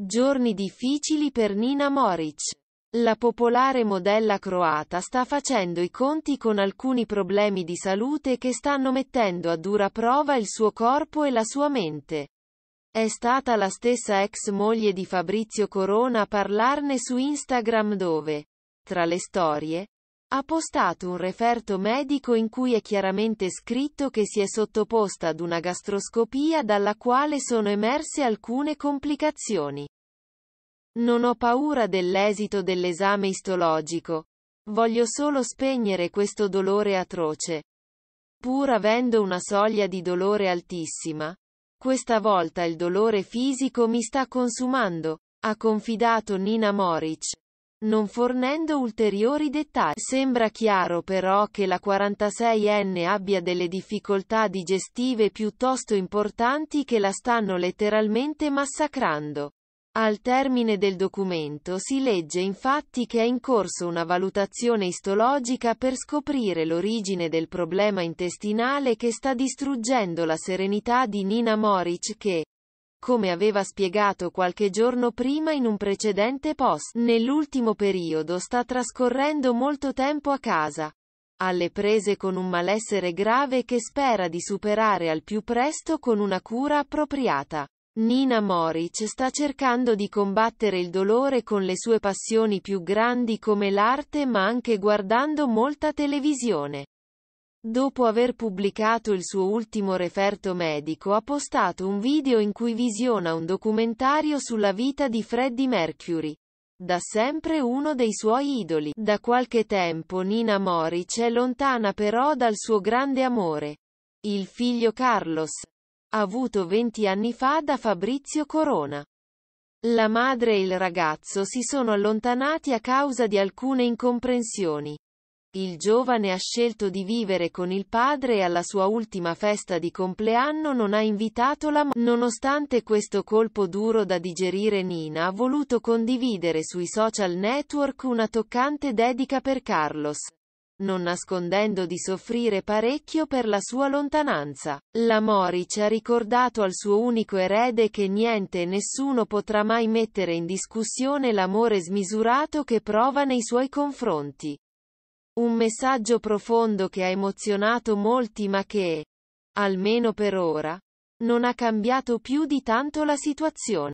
Giorni difficili per Nina Moric. La popolare modella croata sta facendo i conti con alcuni problemi di salute che stanno mettendo a dura prova il suo corpo e la sua mente. È stata la stessa ex moglie di Fabrizio Corona a parlarne su Instagram dove, tra le storie, ha postato un referto medico in cui è chiaramente scritto che si è sottoposta ad una gastroscopia dalla quale sono emerse alcune complicazioni. Non ho paura dell'esito dell'esame istologico. Voglio solo spegnere questo dolore atroce. Pur avendo una soglia di dolore altissima, questa volta il dolore fisico mi sta consumando, ha confidato Nina Moric non fornendo ulteriori dettagli. Sembra chiaro però che la 46enne abbia delle difficoltà digestive piuttosto importanti che la stanno letteralmente massacrando. Al termine del documento si legge infatti che è in corso una valutazione istologica per scoprire l'origine del problema intestinale che sta distruggendo la serenità di Nina Moric che, come aveva spiegato qualche giorno prima in un precedente post. Nell'ultimo periodo sta trascorrendo molto tempo a casa, alle prese con un malessere grave che spera di superare al più presto con una cura appropriata. Nina Moric sta cercando di combattere il dolore con le sue passioni più grandi come l'arte ma anche guardando molta televisione. Dopo aver pubblicato il suo ultimo referto medico ha postato un video in cui visiona un documentario sulla vita di Freddie Mercury. Da sempre uno dei suoi idoli. Da qualche tempo Nina Moric è lontana però dal suo grande amore. Il figlio Carlos. Avuto 20 anni fa da Fabrizio Corona. La madre e il ragazzo si sono allontanati a causa di alcune incomprensioni. Il giovane ha scelto di vivere con il padre e alla sua ultima festa di compleanno non ha invitato la moglie. Nonostante questo colpo duro da digerire Nina ha voluto condividere sui social network una toccante dedica per Carlos non nascondendo di soffrire parecchio per la sua lontananza. La Moric ha ricordato al suo unico erede che niente e nessuno potrà mai mettere in discussione l'amore smisurato che prova nei suoi confronti. Un messaggio profondo che ha emozionato molti ma che, almeno per ora, non ha cambiato più di tanto la situazione.